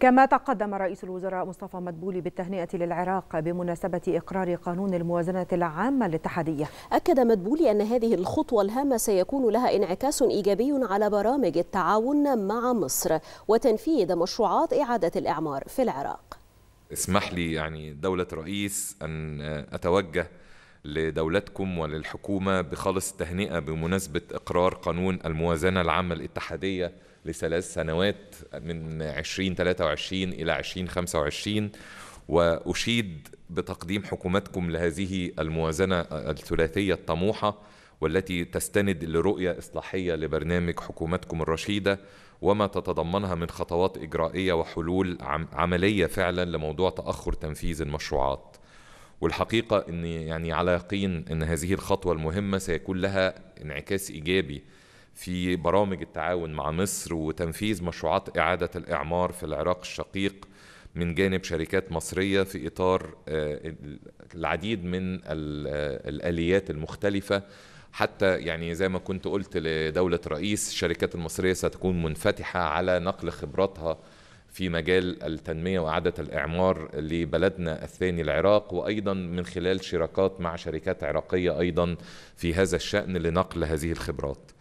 كما تقدم رئيس الوزراء مصطفى مدبولي بالتهنئة للعراق بمناسبة إقرار قانون الموازنة العامة الاتحادية أكد مدبولي أن هذه الخطوة الهامة سيكون لها انعكاس إيجابي على برامج التعاون مع مصر وتنفيذ مشروعات إعادة الإعمار في العراق اسمح لي يعني دولة رئيس أن أتوجه لدولتكم وللحكومة بخالص التهنئة بمناسبة إقرار قانون الموازنة العامة الاتحادية لثلاث سنوات من 2023 إلى 2025 وأشيد بتقديم حكومتكم لهذه الموازنة الثلاثية الطموحة والتي تستند لرؤية إصلاحية لبرنامج حكومتكم الرشيدة وما تتضمنها من خطوات إجرائية وحلول عملية فعلا لموضوع تأخر تنفيذ المشروعات والحقيقة أن يعني على يقين أن هذه الخطوة المهمة سيكون لها انعكاس إيجابي في برامج التعاون مع مصر وتنفيذ مشروعات إعادة الإعمار في العراق الشقيق من جانب شركات مصرية في إطار آه، العديد من آه، الآليات المختلفة حتى يعني زي ما كنت قلت لدولة رئيس الشركات المصرية ستكون منفتحة على نقل خبراتها في مجال التنمية وإعادة الإعمار لبلدنا الثاني العراق وأيضا من خلال شراكات مع شركات عراقية أيضا في هذا الشأن لنقل هذه الخبرات